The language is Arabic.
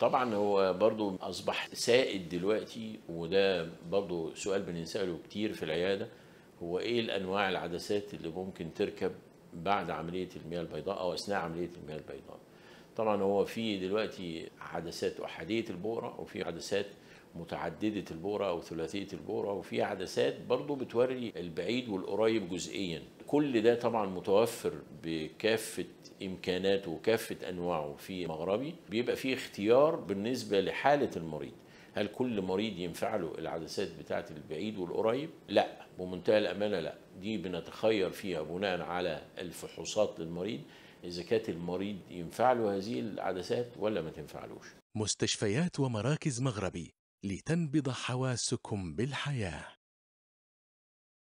طبعا هو برضو اصبح سائد دلوقتي وده برضو سؤال بنساله كتير في العياده هو ايه الانواع العدسات اللي ممكن تركب بعد عمليه المياه البيضاء او اثناء عمليه المياه البيضاء طبعا هو في دلوقتي عدسات احاديه البؤره وفي عدسات متعدده البؤره او ثلاثيه البؤره وفي عدسات برضو بتوري البعيد والقريب جزئيا كل ده طبعا متوفر بكافه امكاناته وكافه انواعه في مغربي بيبقى في اختيار بالنسبه لحاله المريض هل كل مريض ينفع له العدسات بتاعه البعيد والقريب لا بمنتهى الامانه لا دي بنتخير فيها بناء على الفحوصات للمريض إذا كانت المريض ينفع له هذه العدسات ولا ما تنفعلوش مستشفيات ومراكز مغربي لتنبض حواسكم بالحياة